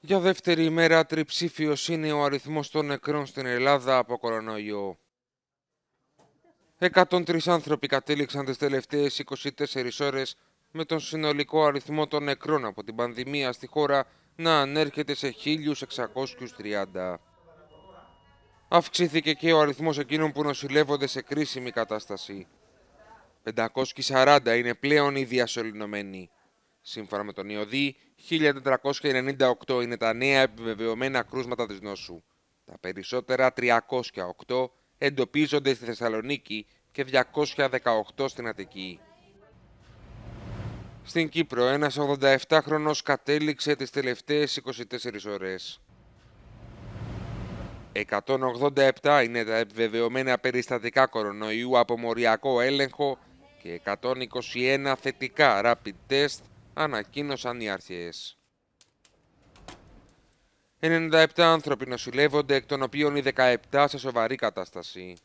Για δεύτερη ημέρα τριψήφιος είναι ο αριθμός των νεκρών στην Ελλάδα από κορονοϊό. 103 άνθρωποι κατέληξαν τις τελευταίες 24 ώρες με τον συνολικό αριθμό των νεκρών από την πανδημία στη χώρα να ανέρχεται σε 1.630. Αυξήθηκε και ο αριθμός εκείνων που νοσηλεύονται σε κρίσιμη κατάσταση. 540 είναι πλέον οι διασωληνωμένοι σύμφωνα με τον Ιωδή. 1498 είναι τα νέα επιβεβαιωμένα κρούσματα της νόσου. Τα περισσότερα 308 εντοπίζονται στη Θεσσαλονίκη και 218 στην Αττική. Στην Κύπρο, ένας 87χρονος κατέληξε τις τελευταίες 24 ώρες. 187 είναι τα επιβεβαιωμένα περιστατικά κορονοϊού από μοριακό έλεγχο και 121 θετικά rapid test ανακοίνωσαν οι αρχές. 97 άνθρωποι νοσηλεύονται, εκ των οποίων οι 17 σε σοβαρή κατάσταση.